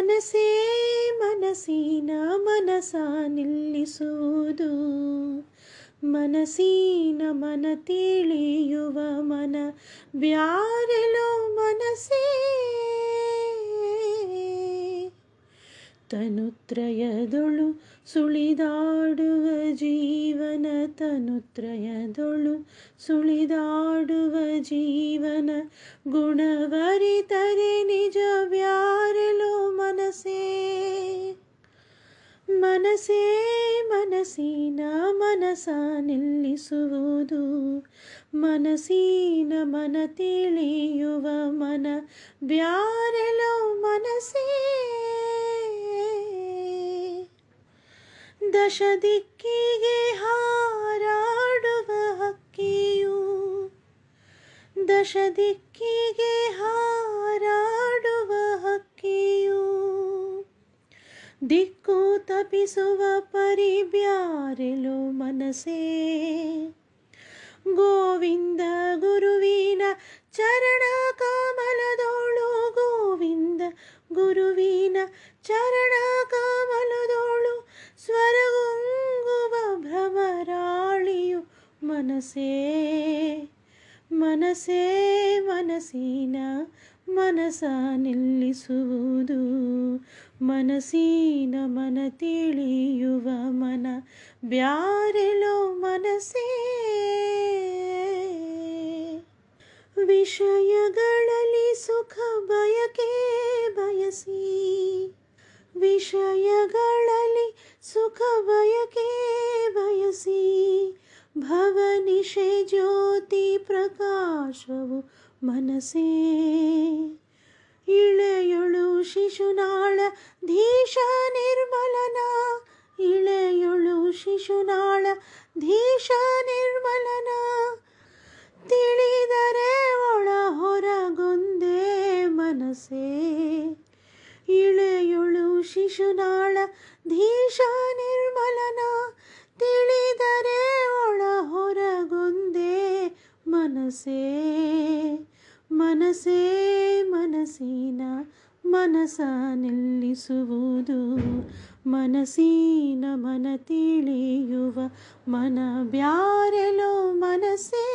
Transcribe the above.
ಮನಸೇ ಮನಸ್ಸಿನ ಮನಸ ನಿಲ್ಲಿಸುವುದು ಮನಸ್ಸಿನ ಮನ ತಿಳಿಯುವ ಮನ ಬ್ಯಾರೆಲೋ ಮನಸೇ ತನುತ್ರಯದೊಳು ಸುಳಿದಾಡುವ ಜೀವನ ತನುತ್ರಯದೊಳು ಸುಳಿದಾಡುವ ಜೀವನ ಗುಣವರಿತರೆ ನಿಜ ಮನಸೇ ಮನಸೇ ಮನಸ್ಸಿನ ಮನಸ ನಿಲ್ಲಿಸುವುದು ಮನಸ್ಸಿನ ಮನ ತಿಳಿಯುವ ಮನ ಬ್ಯಾರೆಲೋ ಮನಸೇ दश दिक्के हाराडवहक्कियु दश दिक्के हाराडवहक्कियु दिक्को मनसे गोविन्द गुरुवीना चरणाका ಮನಸೇ ಮನಸೇ ಮನಸ್ಸಿನ ಮನಸ ನಿಲ್ಲಿಸುವುದು ಮನಸ್ಸಿನ ಮನ ತಿಳಿಯುವ ಮನ ಬ್ಯಾರೆಲೋ ಮನಸ್ಸೇ ವಿಷಯಗಳಲ್ಲಿ ಸುಖ ಬಯಕೆ ಬಯಸಿ ವಿಷಯಗಳಲ್ಲಿ ಸುಖ ಮನಸೇ ಇಳೆಯೊಳು ಶಿಶುನಾಳ ಧೀಶ ನಿರ್ಮಲನ ಇಳೆಯೊಳು ಶಿಶುನಾಳ ಧೀಶ ನಿರ್ಮಲನ ತಿಳಿದರೆ ಒಳ ಹೊರಗೊಂದೇ ಮನಸೇ ಇಳೆಯೊಳು ಶಿಶುನಾಳ ಧೀಶ ನಿರ್ಮಲ ಮನಸೇ ಮನಸೇ ಮನಸ್ಸಿನ ಮನಸ ನಿಲ್ಲಿಸುವುದು ಮನಸ್ಸಿನ ಮನ ತಿಳಿಯುವ ಮನ ಬ್ಯಾರೆಲೋ ಮನಸೇ